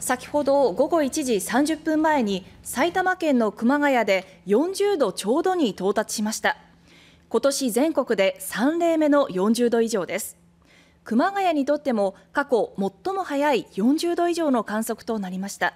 先ほど午後1時30分前に埼玉県の熊谷で40度ちょうどに到達しました今年全国で3例目の40度以上です熊谷にとっても過去最も早い40度以上の観測となりました